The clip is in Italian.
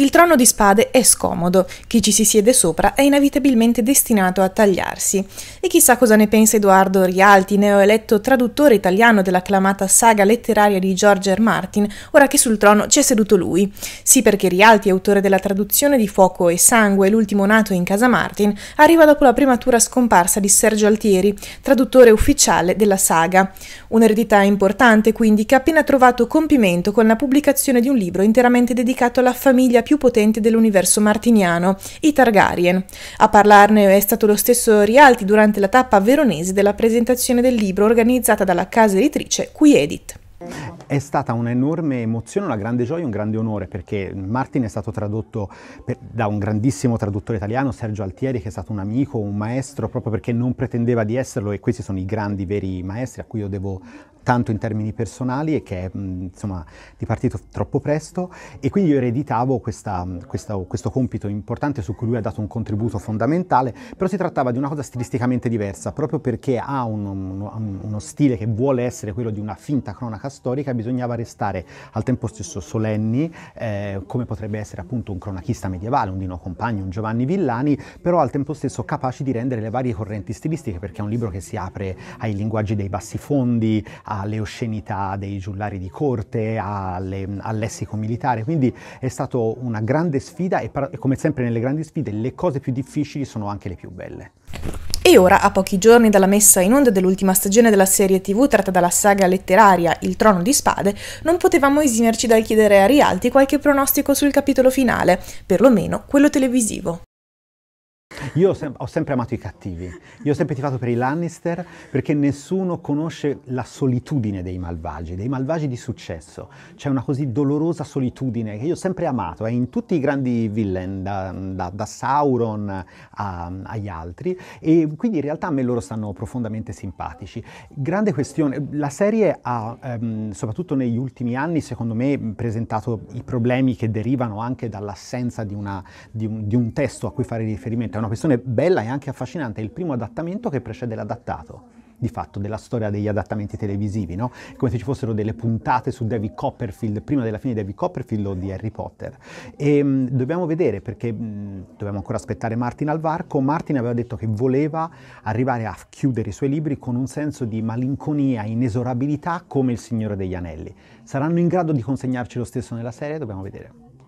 Il trono di spade è scomodo, chi ci si siede sopra è inevitabilmente destinato a tagliarsi. E chissà cosa ne pensa Edoardo Rialti, neoeletto traduttore italiano dell'acclamata saga letteraria di George R. Martin, ora che sul trono c'è seduto lui. Sì perché Rialti, autore della traduzione di Fuoco e Sangue, l'ultimo nato in casa Martin, arriva dopo la prematura scomparsa di Sergio Altieri, traduttore ufficiale della saga. Un'eredità importante quindi che ha appena trovato compimento con la pubblicazione di un libro interamente dedicato alla famiglia più più potente dell'universo martiniano, i Targaryen. A parlarne è stato lo stesso Rialti durante la tappa veronese della presentazione del libro organizzata dalla casa editrice Qui Edit. È stata un'enorme emozione, una grande gioia, un grande onore perché Martin è stato tradotto per, da un grandissimo traduttore italiano, Sergio Altieri, che è stato un amico, un maestro, proprio perché non pretendeva di esserlo e questi sono i grandi veri maestri a cui io devo tanto in termini personali e che è insomma dipartito troppo presto e quindi io ereditavo questa, questa, questo compito importante su cui lui ha dato un contributo fondamentale, però si trattava di una cosa stilisticamente diversa proprio perché ha un, un, uno stile che vuole essere quello di una finta cronaca storica bisognava restare al tempo stesso solenni, eh, come potrebbe essere appunto un cronachista medievale, un Dino Compagno, un Giovanni Villani, però al tempo stesso capaci di rendere le varie correnti stilistiche, perché è un libro che si apre ai linguaggi dei bassi fondi, alle oscenità dei giullari di corte, alle, al lessico militare, quindi è stata una grande sfida e, e come sempre nelle grandi sfide le cose più difficili sono anche le più belle. E ora, a pochi giorni dalla messa in onda dell'ultima stagione della serie tv tratta dalla saga letteraria Il trono di spade, non potevamo esimerci dal chiedere a Rialti qualche pronostico sul capitolo finale, perlomeno quello televisivo. Io ho, sem- ho sempre amato i cattivi, io ho sempre tifato per i Lannister perché nessuno conosce la solitudine dei malvagi, dei malvagi di successo. C'è una così dolorosa solitudine che io ho sempre amato, È eh, in tutti i grandi villain, da, da, da Sauron a, agli altri, e quindi in realtà a me loro stanno profondamente simpatici. Grande questione, la serie ha, ehm, soprattutto negli ultimi anni, secondo me, presentato i problemi che derivano anche dall'assenza di, una, di, un, di un testo a cui fare riferimento, è una questione bella e anche affascinante, è il primo adattamento che precede l'adattato di fatto della storia degli adattamenti televisivi, no? come se ci fossero delle puntate su David Copperfield, prima della fine di David Copperfield o di Harry Potter. E, ehm, mh, dobbiamo vedere perché mh, dobbiamo ancora aspettare Martin al varco. Martin aveva detto che voleva arrivare a chiudere i suoi libri con un senso di malinconia, inesorabilità come il Signore degli Anelli. Saranno in grado di consegnarci lo stesso nella serie? Dobbiamo vedere.